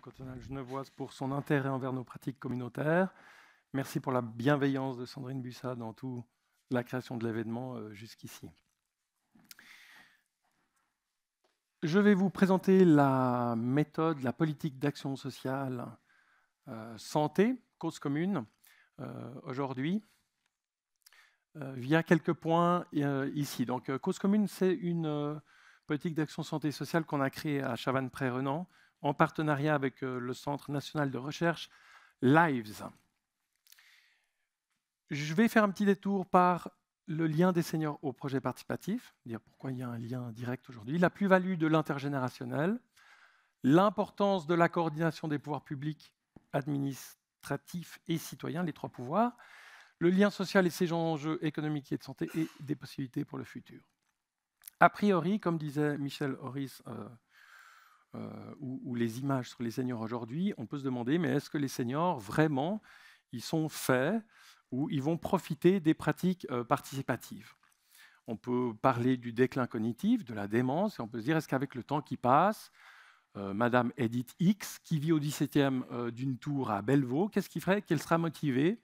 cantonale genevoise pour son intérêt envers nos pratiques communautaires. Merci pour la bienveillance de Sandrine Bussat dans toute la création de l'événement euh, jusqu'ici. Je vais vous présenter la méthode, la politique d'action sociale euh, santé, cause commune, euh, aujourd'hui, via quelques points ici. Donc, cause commune, c'est une politique d'action santé sociale qu'on a créée à Chavannes-près-Renan en partenariat avec euh, le Centre national de recherche Lives. Je vais faire un petit détour par le lien des seniors au projet participatif, dire pourquoi il y a un lien direct aujourd'hui, la plus-value de l'intergénérationnel, l'importance de la coordination des pouvoirs publics, administratifs et citoyens, les trois pouvoirs, le lien social et ses enjeux économiques et de santé et des possibilités pour le futur. A priori, comme disait Michel Horis euh, euh, ou, les images sur les seniors aujourd'hui, on peut se demander, mais est-ce que les seniors, vraiment, ils sont faits ou ils vont profiter des pratiques euh, participatives On peut parler du déclin cognitif, de la démence, et on peut se dire, est-ce qu'avec le temps qui passe, euh, Madame Edith X, qui vit au 17e d'une tour à Bellevaux, qu'est-ce qui ferait qu'elle sera motivée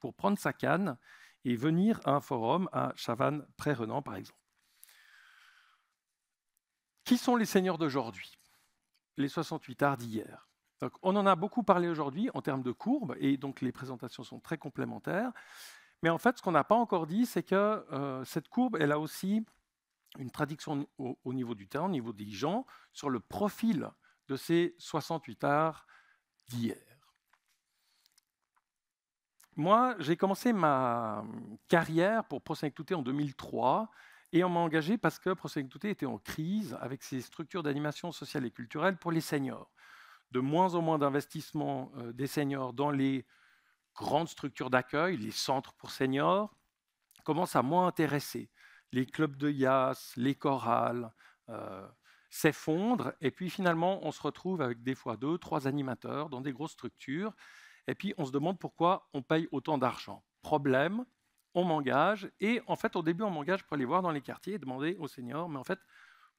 pour prendre sa canne et venir à un forum à chavannes près renan par exemple qui sont les seniors d'aujourd'hui les 68 arts d'hier. on en a beaucoup parlé aujourd'hui en termes de courbes, et donc les présentations sont très complémentaires. Mais en fait, ce qu'on n'a pas encore dit, c'est que euh, cette courbe, elle a aussi une traduction au, niveau du terrain, au niveau des gens, sur le profil de ces 68 arts d'hier. Moi, j'ai commencé ma carrière pour Touté en 2003. Et on m'a engagé parce que Prospectouté était en crise avec ses structures d'animation sociale et culturelle pour les seniors. De moins en moins d'investissement euh, des seniors dans les grandes structures d'accueil, les centres pour seniors, commencent à moins intéresser. Les clubs de yas, les chorales euh, s'effondrent. Et puis finalement, on se retrouve avec des fois deux, trois animateurs dans des grosses structures. Et puis on se demande pourquoi on paye autant d'argent. Problème, on m'engage. Et en fait, au début, on m'engage pour aller voir dans les quartiers et demander aux seniors, mais en fait,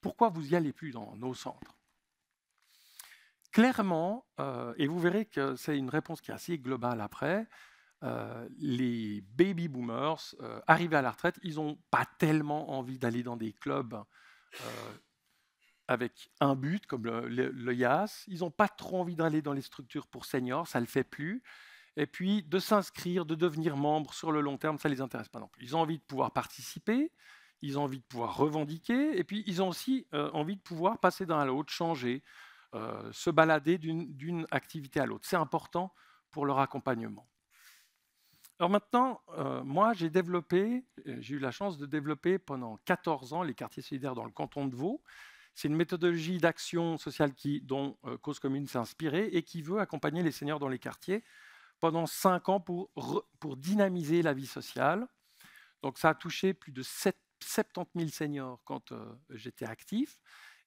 pourquoi vous n'y allez plus dans nos centres Clairement, euh, et vous verrez que c'est une réponse qui est assez globale après, euh, les baby boomers, euh, arrivés à la retraite, ils n'ont pas tellement envie d'aller dans des clubs avec un but, comme le, le, Ils n'ont pas trop envie d'aller dans les structures pour seniors, ça ne le fait plus et puis de s'inscrire, de devenir membre sur le long terme, ça ne les intéresse pas non plus. Ils ont envie de pouvoir participer, ils ont envie de pouvoir revendiquer, et puis ils ont aussi euh, envie de pouvoir passer d'un à l'autre, changer, euh, se balader d'une activité à l'autre. C'est important pour leur accompagnement. Alors maintenant, euh, moi j'ai développé, j'ai eu la chance de développer pendant 14 ans les quartiers solidaires dans le canton de Vaud. C'est une méthodologie d'action sociale qui, dont Cause Commune s'est inspirée et qui veut accompagner les seniors dans les quartiers pendant cinq ans pour, dynamiser la vie sociale. Donc ça a touché plus de 70 000 seniors quand euh, j'étais actif.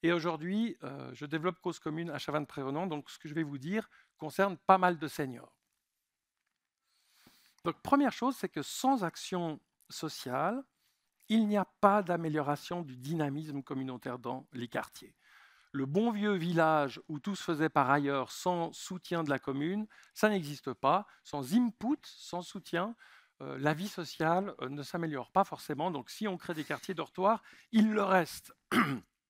Et aujourd'hui, euh, je développe cause commune à Chavannes-Prévenant. Donc ce que je vais vous dire concerne pas mal de seniors. Donc première chose, c'est que sans action sociale, il n'y a pas d'amélioration du dynamisme communautaire dans les quartiers le bon vieux village où tout se faisait par ailleurs sans soutien de la commune, ça n'existe pas. Sans input, sans soutien, euh, la vie sociale euh, ne s'améliore pas forcément. Donc si on crée des quartiers dortoirs, il le reste.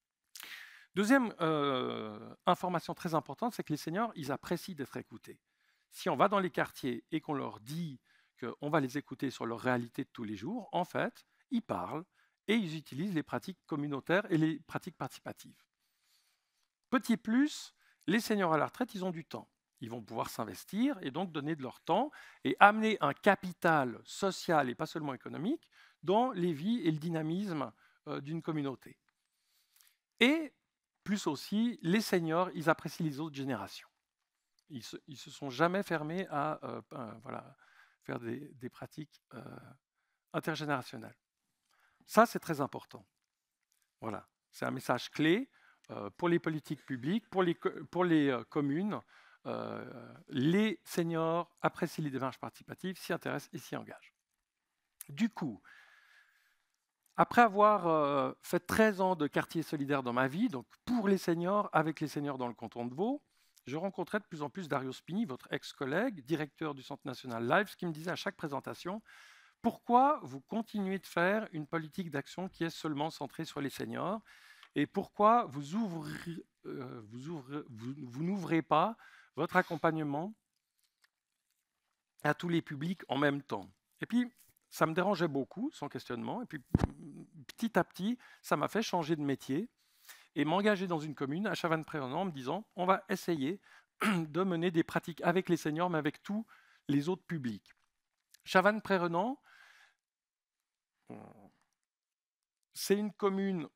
Deuxième euh, information très importante, c'est que les seniors, ils apprécient d'être écoutés. Si on va dans les quartiers et qu'on leur dit qu'on va les écouter sur leur réalité de tous les jours, en fait, ils parlent et ils utilisent les pratiques communautaires et les pratiques participatives. Petit plus, les seniors à la retraite, ils ont du temps. Ils vont pouvoir s'investir et donc donner de leur temps et amener un capital social et pas seulement économique dans les vies et le dynamisme euh, d'une communauté. Et plus aussi, les seniors, ils apprécient les autres générations. Ils ne se sont jamais fermés à euh, faire des, pratiques euh, intergénérationnelles. Ça, c'est très important. Voilà, c'est un message clé. Euh, pour les politiques publiques, pour les, euh, communes, euh, les seniors apprécient les démarches participatives, s'y intéressent et s'y engagent. Du coup, après avoir fait 13 ans de quartier solidaire dans ma vie, donc pour les seniors, avec les seniors dans le canton de Vaud, je rencontrais de plus en plus Dario Spini, votre ex-collègue, directeur du Centre national Lives, qui me disait à chaque présentation Pourquoi vous continuez de faire une politique d'action qui est seulement centrée sur les seniors et pourquoi euh, vous, n'ouvrez pas votre accompagnement à tous les publics en même temps. Et puis, ça me dérangeait beaucoup, sans questionnement. Et puis, petit à petit, ça m'a fait changer de métier et m'engager dans une commune à chavannes Renan en me disant on va essayer de mener des pratiques avec les seniors, mais avec tous les autres publics. chavannes Pré-Renan, euh, c'est une commune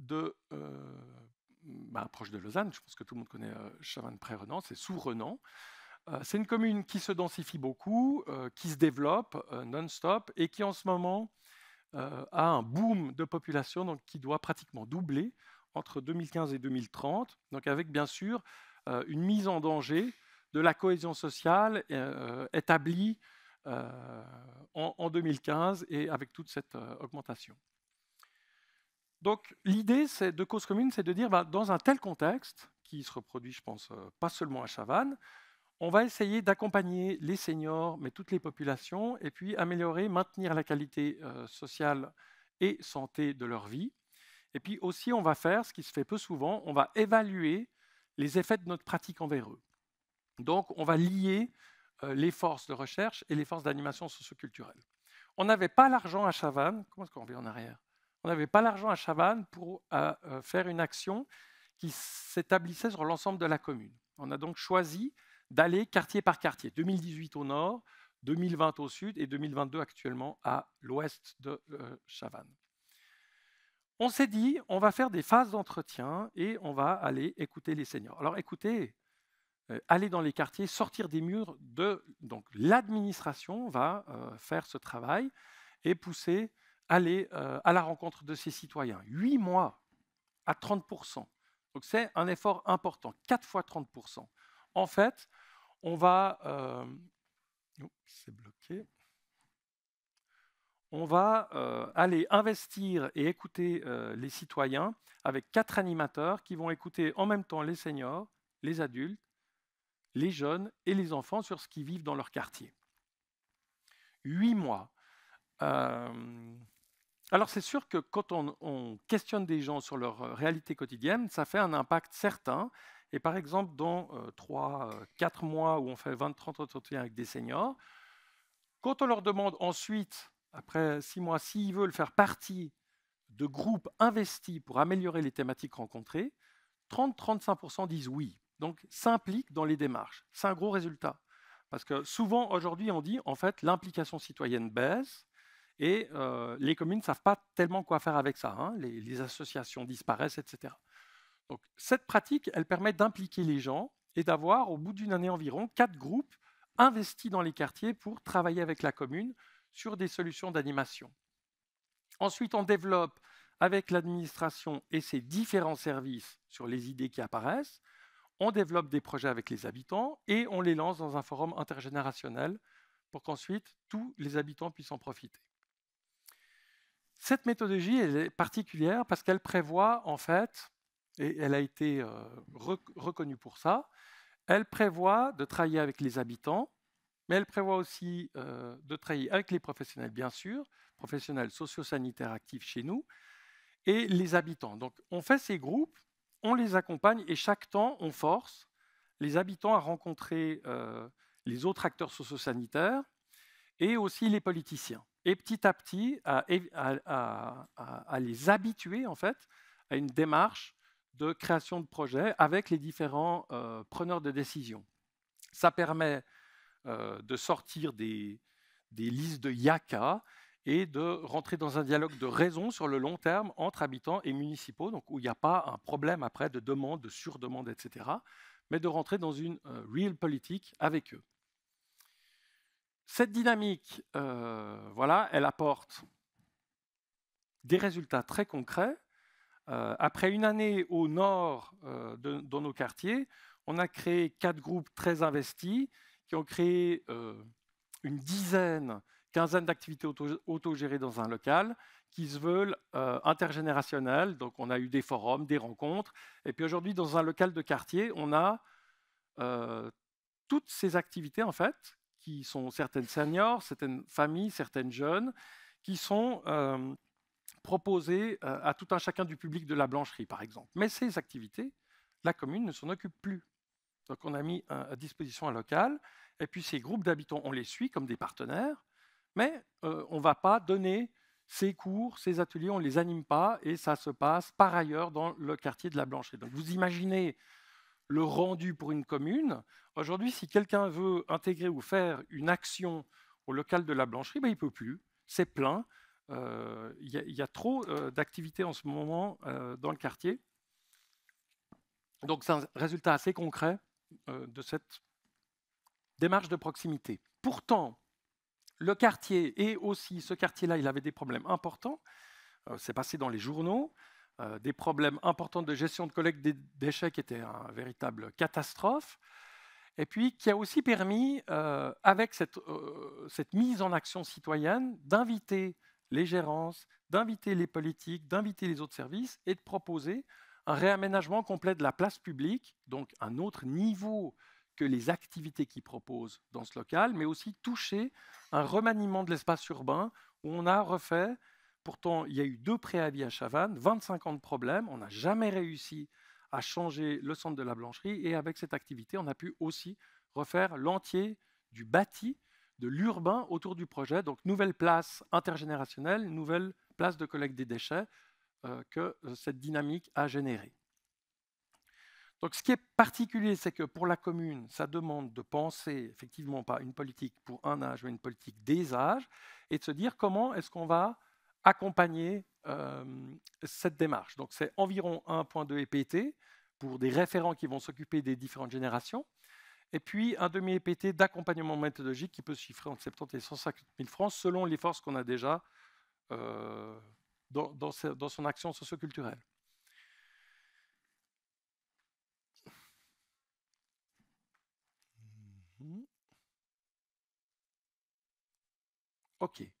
de, euh, bah, proche de Lausanne, je pense que tout le monde connaît euh, chavannes près renan c'est sous renan euh, c'est une commune qui se densifie beaucoup, qui se développe non-stop et qui en ce moment a un boom de population qui doit pratiquement doubler entre 2015 et 2030, donc avec bien sûr une mise en danger de la cohésion sociale établie en, 2015 et avec toute cette augmentation. Donc l'idée de cause commune, c'est de dire, ben, dans un tel contexte, qui se reproduit, je pense, euh, pas seulement à Chavannes, on va essayer d'accompagner les seniors, mais toutes les populations, et puis améliorer, maintenir la qualité euh, sociale et santé de leur vie. Et puis aussi, on va faire ce qui se fait peu souvent, on va évaluer les effets de notre pratique envers eux. Donc, on va lier euh, les forces de recherche et les forces d'animation socioculturelle. On n'avait pas l'argent à Chavannes. Comment est-ce qu'on revient en arrière on n'avait pas l'argent à Chavannes pour euh, euh, faire une action qui s'établissait sur l'ensemble de la commune. On a donc choisi d'aller quartier par quartier, 2018 au nord, 2020 au sud et 2022 actuellement à l'ouest de euh, Chavannes. On s'est dit, on va faire des phases d'entretien et on va aller écouter les seniors. Alors écoutez, aller dans les quartiers, sortir des murs de donc l'administration va faire ce travail et pousser aller euh, à la rencontre de ses citoyens. Huit mois à 30%. Donc c'est un effort important, Quatre fois 30%. En fait, on va... Euh, c'est bloqué. On va euh, aller investir et écouter les citoyens avec quatre animateurs qui vont écouter en même temps les seniors, les adultes, les jeunes et les enfants sur ce qu'ils vivent dans leur quartier. Huit mois. Alors c'est sûr que quand on, questionne des gens sur leur euh, réalité quotidienne, ça fait un impact certain. Et par exemple, dans 3, euh, 4 euh, mois où on fait 20-30 entretiens avec des seniors, quand on leur demande ensuite, après 6 mois, s'ils veulent faire partie de groupes investis pour améliorer les thématiques rencontrées, 30-35% disent oui. Donc s'impliquent dans les démarches. C'est un gros résultat. Parce que souvent aujourd'hui, on dit en fait l'implication citoyenne baisse, et euh, les communes ne savent pas tellement quoi faire avec ça. Hein. Les, les, associations disparaissent, etc. Donc cette pratique, elle permet d'impliquer les gens et d'avoir, au bout d'une année environ, quatre groupes investis dans les quartiers pour travailler avec la commune sur des solutions d'animation. Ensuite, on développe avec l'administration et ses différents services sur les idées qui apparaissent. On développe des projets avec les habitants et on les lance dans un forum intergénérationnel pour qu'ensuite tous les habitants puissent en profiter. Cette méthodologie est particulière parce qu'elle prévoit en fait, et elle a été euh, reconnue pour ça, elle prévoit de travailler avec les habitants, mais elle prévoit aussi euh, de travailler avec les professionnels, bien sûr, professionnels socio-sanitaires actifs chez nous, et les habitants. Donc on fait ces groupes, on les accompagne et chaque temps, on force les habitants à rencontrer euh, les autres acteurs socio-sanitaires et aussi les politiciens et petit à petit à, les habituer en fait à une démarche de création de projet avec les différents euh, preneurs de décision. Ça permet euh, de sortir des, des listes de IACA et de rentrer dans un dialogue de raison sur le long terme entre habitants et municipaux, donc où il n'y a pas un problème après de demande, de surdemande, etc., mais de rentrer dans une euh, real politique avec eux. Cette dynamique, euh, voilà, elle apporte des résultats très concrets. Euh, après une année au nord euh, de, dans nos quartiers, on a créé quatre groupes très investis qui ont créé une dizaine, quinzaine d'activités autogérées dans un local qui se veulent intergénérationnelles. Donc on a eu des forums, des rencontres. Et puis aujourd'hui, dans un local de quartier, on a toutes ces activités en fait qui sont certaines seniors, certaines familles, certaines jeunes, qui sont euh, proposées euh, à tout un chacun du public de la blancherie, par exemple. Mais ces activités, la commune ne s'en occupe plus. Donc on a mis euh, à disposition un local, et puis ces groupes d'habitants, on les suit comme des partenaires, mais euh, on ne va pas donner ces cours, ces ateliers, on ne les anime pas, et ça se passe par ailleurs dans le quartier de la Blancherie. Donc vous imaginez le rendu pour une commune. Aujourd'hui, si quelqu'un veut intégrer ou faire une action au local de la blancherie, ben, il ne peut plus. C'est plein. Euh, il y, a trop euh, d'activités en ce moment euh, dans le quartier. Donc c'est un résultat assez concret de cette démarche de proximité. Pourtant, le quartier et aussi ce quartier-là, il avait des problèmes importants. c'est passé dans les journaux. Euh, des problèmes importants de gestion de collecte des déchets qui était une véritable catastrophe, et puis qui a aussi permis, euh, avec cette, euh, cette, mise en action citoyenne, d'inviter les gérances, d'inviter les politiques, d'inviter les autres services et de proposer un réaménagement complet de la place publique, donc un autre niveau que les activités qu'ils proposent dans ce local, mais aussi toucher un remaniement de l'espace urbain où on a refait Pourtant, il y a eu deux préavis à Chavannes, 25 ans de problèmes, on n'a jamais réussi à changer le centre de la blancherie, et avec cette activité, on a pu aussi refaire l'entier du bâti, de l'urbain autour du projet, donc nouvelle place intergénérationnelle, nouvelle place de collecte des déchets euh, que euh, cette dynamique a générée. Donc ce qui est particulier, c'est que pour la commune, ça demande de penser effectivement pas une politique pour un âge, mais une politique des âges, et de se dire comment est-ce qu'on va accompagner euh, cette démarche. Donc c'est environ 1.2 EPT pour des référents qui vont s'occuper des différentes générations. Et puis un demi-EPT d'accompagnement méthodologique qui peut se chiffrer entre 70 et 150 000 francs selon les forces qu'on a déjà euh, dans, dans son action socioculturelle. Mm-hmm. OK.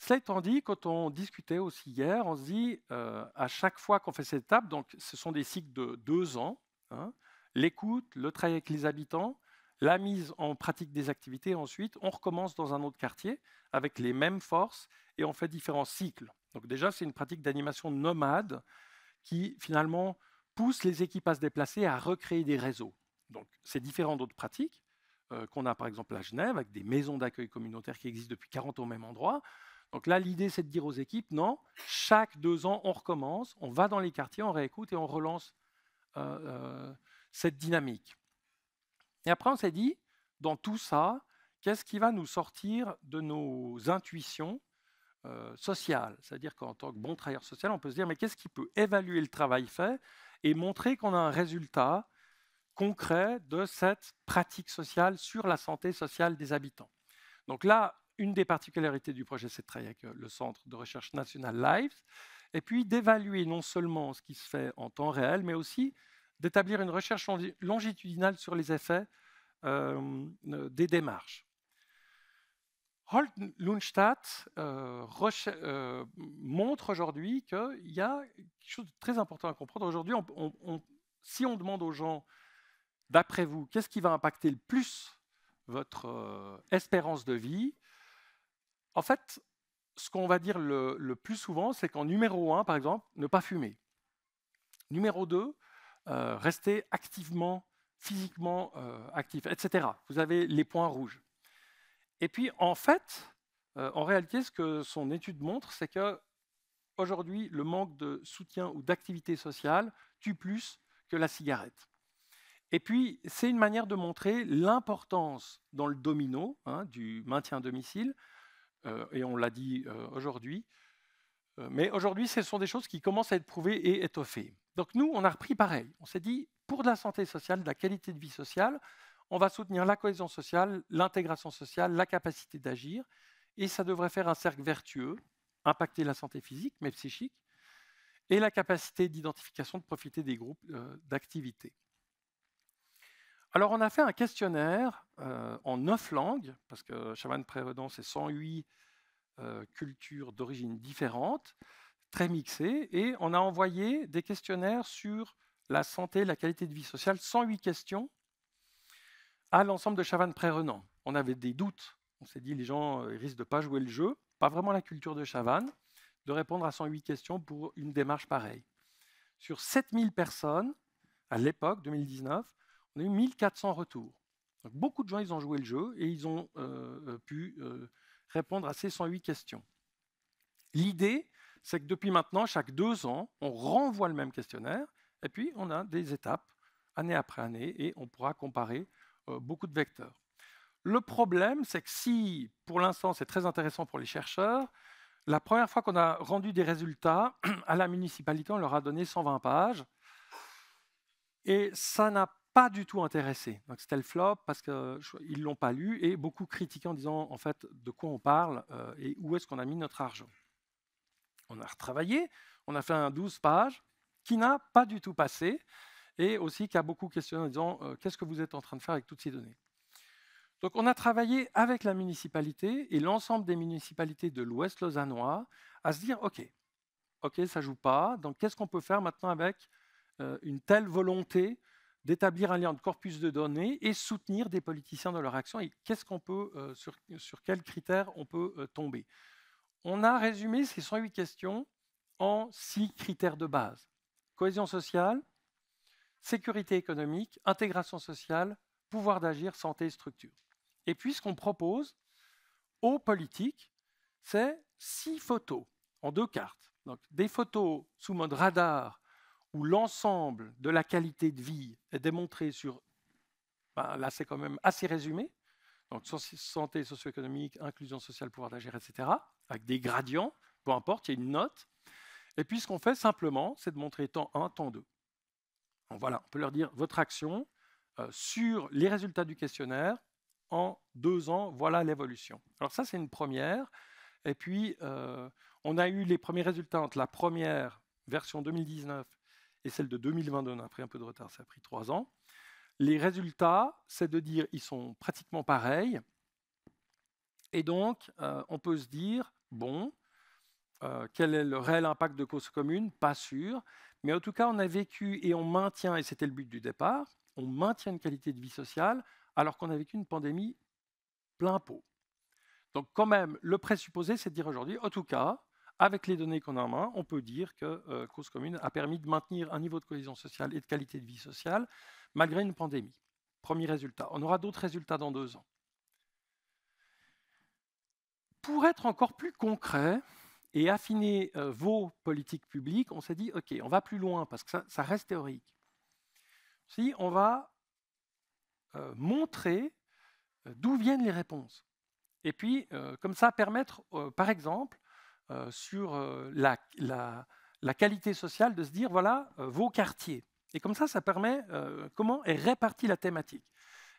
Cela étant dit, quand on discutait aussi hier, on se dit, euh, à chaque fois qu'on fait cette étape, donc ce sont des cycles de deux ans, hein, l'écoute, le travail avec les habitants, la mise en pratique des activités, ensuite on recommence dans un autre quartier avec les mêmes forces et on fait différents cycles. Donc déjà, c'est une pratique d'animation nomade qui finalement pousse les équipes à se déplacer et à recréer des réseaux. Donc c'est différent d'autres pratiques euh, qu'on a par exemple à Genève avec des maisons d'accueil communautaire qui existent depuis 40 ans au même endroit. Donc là, l'idée, c'est de dire aux équipes, non, chaque deux ans, on recommence, on va dans les quartiers, on réécoute et on relance euh, euh, cette dynamique. Et après, on s'est dit, dans tout ça, qu'est-ce qui va nous sortir de nos intuitions euh, sociales C'est-à-dire qu'en tant que bon travailleur social, on peut se dire, mais qu'est-ce qui peut évaluer le travail fait et montrer qu'on a un résultat concret de cette pratique sociale sur la santé sociale des habitants. Donc là, une des particularités du projet, c'est de travailler avec euh, le Centre de recherche National LIVES, et puis d'évaluer non seulement ce qui se fait en temps réel, mais aussi d'établir une recherche longitudinale sur les effets euh, euh, des démarches. Holt Lundstadt montre aujourd'hui qu'il y a quelque chose de très important à comprendre. Aujourd'hui, si on demande aux gens, d'après vous, qu'est-ce qui va impacter le plus votre espérance de vie, en fait, ce qu'on va dire le, plus souvent, c'est qu'en numéro 1, par exemple, ne pas fumer. Numéro 2, euh, rester activement, physiquement euh, actif, etc. Vous avez les points rouges. Et puis, en fait, euh, en réalité, ce que son étude montre, c'est que aujourd'hui, le manque de soutien ou d'activité sociale tue plus que la cigarette. Et puis, c'est une manière de montrer l'importance dans le domino hein, du maintien à domicile euh, et on l'a dit euh, aujourd'hui. Euh, mais aujourd'hui, ce sont des choses qui commencent à être prouvées et étoffées. Donc nous, on a repris pareil. On s'est dit, pour de la santé sociale, de la qualité de vie sociale, on va soutenir la cohésion sociale, l'intégration sociale, la capacité d'agir, et ça devrait faire un cercle vertueux, impacter la santé physique, mais psychique, et la capacité d'identification de profiter des groupes d'activités. Alors, on a fait un questionnaire euh, en neuf langues, parce que Chavannes renan c'est 108 euh, cultures d'origine différentes, très mixées, et on a envoyé des questionnaires sur la santé, la qualité de vie sociale, 108 questions à l'ensemble de Chavannes Prérenant. On avait des doutes. On s'est dit, les gens euh, risquent de pas jouer le jeu, pas vraiment la culture de Chavannes, de répondre à 108 questions pour une démarche pareille. Sur 7000 personnes, à l'époque, 2019, on a eu 1400 retours. beaucoup de gens, ils ont joué le jeu et ils ont euh, euh, pu euh, répondre à ces 108 questions. L'idée, c'est que depuis maintenant, chaque deux ans, on renvoie le même questionnaire et puis on a des étapes année après année et on pourra comparer beaucoup de vecteurs. Le problème, c'est que si, pour l'instant, c'est très intéressant pour les chercheurs, la première fois qu'on a rendu des résultats à la municipalité, on leur a donné 120 pages. Et ça n'a pas du tout intéressé. c'était le flop parce qu'ils ne l'ont pas lu et beaucoup critiqué en disant en fait de quoi on parle et où est-ce qu'on a mis notre argent. On a retravaillé, on a fait un 12 pages qui n'a pas du tout passé et aussi qui a beaucoup questionné en disant qu'est-ce que vous êtes en train de faire avec toutes ces données. Donc on a travaillé avec la municipalité et l'ensemble des municipalités de l'Ouest lausannois à se dire ok, ok ça joue pas, donc qu'est-ce qu'on peut faire maintenant avec une telle volonté d'établir un lien de corpus de données et soutenir des politiciens dans leur action. Et qu'est-ce qu'on peut, euh, sur, sur, quels critères on peut euh, tomber On a résumé ces 108 questions en six critères de base cohésion sociale, sécurité économique, intégration sociale, pouvoir d'agir, santé et structure. Et puis ce qu'on propose aux politiques, c'est six photos en deux cartes. Donc des photos sous mode radar où l'ensemble de la qualité de vie est démontré sur, ben, là c'est quand même assez résumé, donc santé socio-économique, inclusion sociale, pouvoir d'agir, etc., avec des gradients, peu importe, il y a une note. Et puis ce qu'on fait simplement, c'est de montrer temps 1, temps 2. voilà, on peut leur dire votre action euh, sur les résultats du questionnaire en deux ans, voilà l'évolution. Alors ça c'est une première. Et puis euh, on a eu les premiers résultats entre la première version 2019 et celle de 2020 a pris un peu de retard, ça a pris trois ans. Les résultats, c'est de dire ils sont pratiquement pareils. Et donc, euh, on peut se dire, bon, euh, quel est le réel impact de cause commune Pas sûr. Mais en tout cas, on a vécu et on maintient, et c'était le but du départ, on maintient une qualité de vie sociale alors qu'on a vécu une pandémie plein pot. Donc quand même, le présupposé, c'est de dire aujourd'hui, en tout cas, avec les données qu'on a en main, on peut dire que euh, Cause commune a permis de maintenir un niveau de cohésion sociale et de qualité de vie sociale malgré une pandémie. Premier résultat. On aura d'autres résultats dans deux ans. Pour être encore plus concret et affiner euh, vos politiques publiques, on s'est dit, OK, on va plus loin parce que ça, reste théorique. Si on va euh, montrer d'où viennent les réponses. Et puis, comme ça, permettre, par exemple, euh, sur euh, la, la, qualité sociale, de se dire, voilà, euh, vos quartiers. Et comme ça, ça permet comment est répartie la thématique.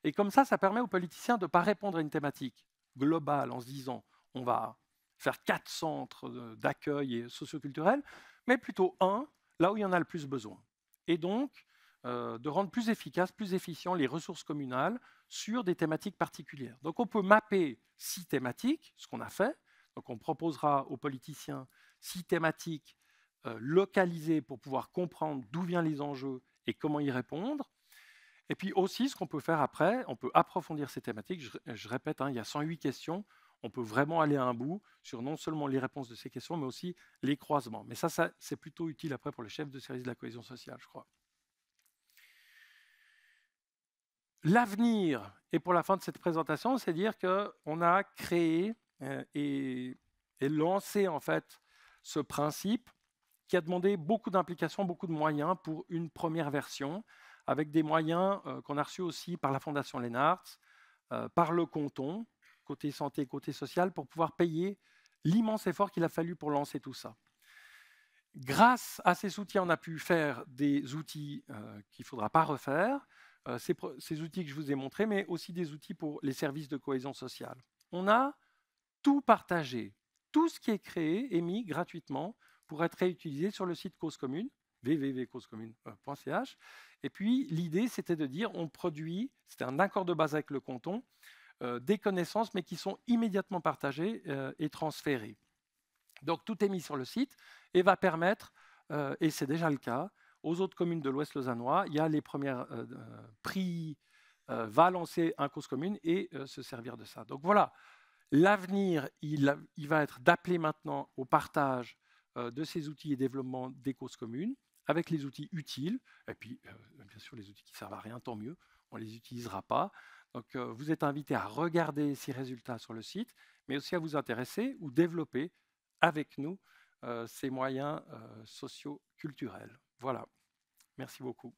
Et comme ça, ça permet aux politiciens de ne pas répondre à une thématique globale en se disant, on va faire quatre centres d'accueil et socioculturels mais plutôt un, là où il y en a le plus besoin. Et donc, de rendre plus efficaces, plus efficients les ressources communales sur des thématiques particulières. Donc, on peut mapper six thématiques, ce qu'on a fait, donc on proposera aux politiciens six thématiques euh, localisées pour pouvoir comprendre d'où viennent les enjeux et comment y répondre. Et puis aussi, ce qu'on peut faire après, on peut approfondir ces thématiques. Je, répète, hein, il y a 108 questions. On peut vraiment aller à un bout sur non seulement les réponses de ces questions, mais aussi les croisements. Mais ça, ça c'est plutôt utile après pour les chefs de service de la cohésion sociale, je crois. L'avenir, et pour la fin de cette présentation, c'est dire qu'on a créé euh, et, lancer en fait ce principe qui a demandé beaucoup d'implications, beaucoup de moyens pour une première version, avec des moyens euh, qu'on a reçus aussi par la Fondation Lennart, euh, par le canton, côté santé, côté social, pour pouvoir payer l'immense effort qu'il a fallu pour lancer tout ça. Grâce à ces soutiens, on a pu faire des outils qu'il ne faudra pas refaire, ces, ces outils que je vous ai montrés, mais aussi des outils pour les services de cohésion sociale. On a tout partagé, Tout ce qui est créé est mis gratuitement pour être réutilisé sur le site Cause Commune, www.causecommune.ch. Et puis, l'idée, c'était de dire, on produit, c'était un accord de base avec le canton, euh, des connaissances, mais qui sont immédiatement partagées euh, et transférées. Donc, tout est mis sur le site et va permettre, euh, et c'est déjà le cas, aux autres communes de l'Ouest lausannois, il y a les premiers prix, va lancer un cause commune et se servir de ça. Donc voilà, L'avenir, il, va être d'appeler maintenant au partage euh, de ces outils et développement des causes communes avec les outils utiles, et puis euh, bien sûr les outils qui servent à rien, tant mieux, on ne les utilisera pas. Donc euh, vous êtes invité à regarder ces résultats sur le site, mais aussi à vous intéresser ou développer avec nous ces moyens socio culturels Voilà. Merci beaucoup.